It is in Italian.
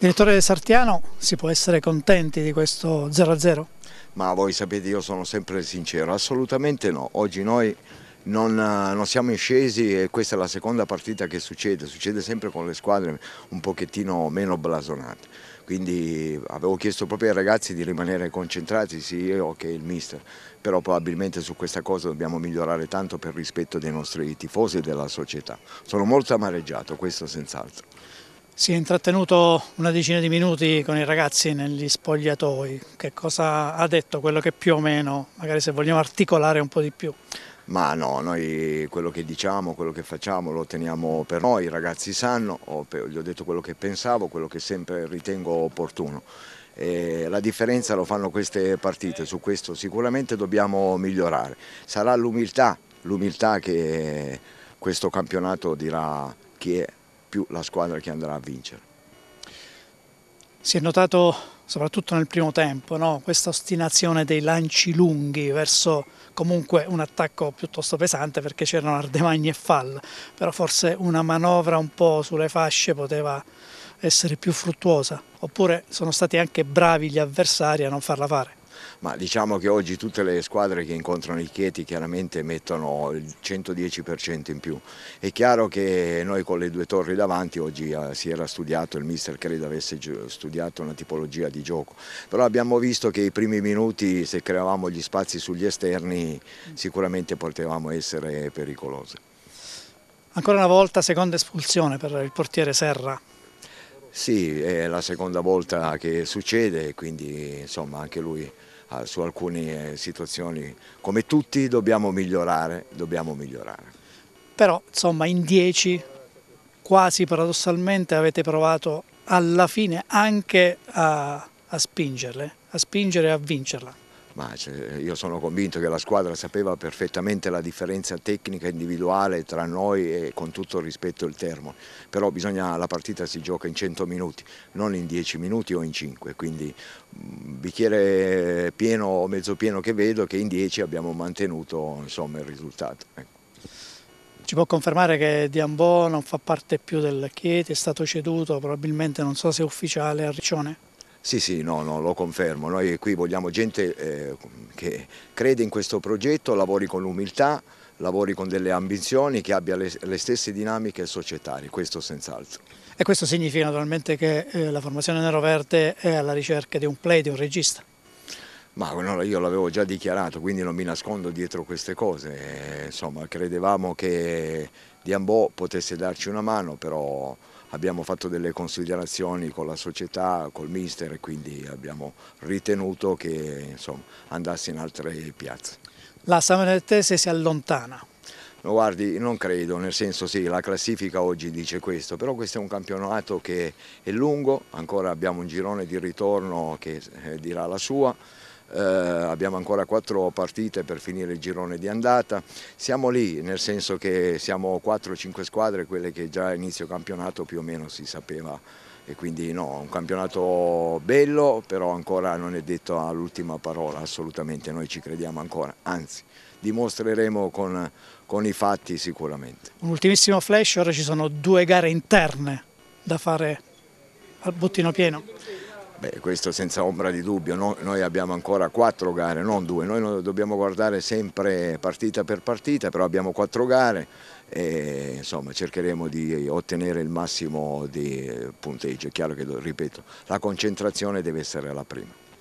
Direttore Sartiano, si può essere contenti di questo 0-0? Ma voi sapete io sono sempre sincero, assolutamente no. Oggi noi non, eh, non, siamo scesi e questa è la seconda partita che succede, succede sempre con le squadre un pochettino meno blasonate. Quindi avevo chiesto proprio ai ragazzi di rimanere concentrati, sì io che il mister, però probabilmente su questa cosa dobbiamo migliorare tanto per rispetto dei nostri tifosi e della società. Sono molto amareggiato, questo senz'altro. Si è intrattenuto una decina di minuti con i ragazzi negli spogliatoi. Che cosa ha detto quello che più o meno, magari se vogliamo articolare un po' di più? Ma no, noi quello che diciamo, quello che facciamo lo teniamo per noi, i ragazzi sanno, gli ho detto quello che pensavo, quello che sempre ritengo opportuno. E la differenza lo fanno queste partite, su questo sicuramente dobbiamo migliorare. Sarà l'umiltà, l'umiltà che questo campionato dirà chi è più la squadra che andrà a vincere. Si è notato soprattutto nel primo tempo no? questa ostinazione dei lanci lunghi verso comunque un attacco piuttosto pesante perché c'erano Ardemagni e Fall, però forse una manovra un po' sulle fasce poteva essere più fruttuosa, oppure sono stati anche bravi gli avversari a non farla fare ma diciamo che oggi tutte le squadre che incontrano i Chieti chiaramente mettono il 110% in più. È chiaro che noi con le due torri davanti oggi eh, si era studiato, il mister credo avesse studiato una tipologia di gioco, però abbiamo visto che i primi minuti se creavamo gli spazi sugli esterni sicuramente potevamo essere pericolosi. Ancora una volta seconda espulsione per il portiere Serra. Sì, è la seconda volta che succede, quindi insomma anche lui ah, su alcune eh, situazioni, come tutti, dobbiamo migliorare, dobbiamo migliorare. Però insomma in 10 quasi paradossalmente avete provato alla fine anche a, a spingerle, a spingere e a vincerla ma cioè, io sono convinto che la squadra sapeva perfettamente la differenza tecnica individuale tra noi e con tutto il rispetto il termo, però bisogna, la partita si gioca in 100 minuti, non in 10 minuti o in 5, quindi mm, bicchiere pieno o mezzo pieno che vedo che in 10 abbiamo mantenuto insomma, il risultato. Ecco. Ci può confermare che Diambò non fa parte più del Chieti, è stato ceduto, probabilmente non so se è ufficiale a Riccione? Sì, sì, no, no, lo confermo. Noi qui vogliamo gente eh, che crede in questo progetto, lavori con umiltà, lavori con delle ambizioni, che abbia le, le stesse dinamiche societarie, questo senz'altro. E questo significa naturalmente che eh, la formazione Nero Verde è alla ricerca di un play, di un regista? Ma no, io l'avevo già dichiarato, quindi non mi nascondo dietro queste cose. Eh, insomma, credevamo che Diambò potesse darci una mano, però abbiamo fatto delle considerazioni con la società, col mister e quindi abbiamo ritenuto che insomma, andasse in altre piazze. La Samernetese si allontana? No, guardi, non credo, nel senso sì, la classifica oggi dice questo, però questo è un campionato che è lungo, ancora abbiamo un girone di ritorno che eh, dirà la sua, eh, abbiamo ancora quattro partite per finire il girone di andata, siamo lì nel senso che siamo 4-5 squadre, quelle che già a inizio campionato più o meno si sapeva e quindi no, un campionato bello, però ancora non è detto all'ultima parola, assolutamente, noi ci crediamo ancora, anzi dimostreremo con, con i fatti sicuramente. Un ultimissimo flash, ora ci sono due gare interne da fare al bottino pieno. Beh, questo senza ombra di dubbio, no, noi abbiamo ancora quattro gare, non due, noi dobbiamo guardare sempre partita per partita, però abbiamo quattro gare e insomma, cercheremo di ottenere il massimo di eh, punteggio, è chiaro che, ripeto, la concentrazione deve essere la prima.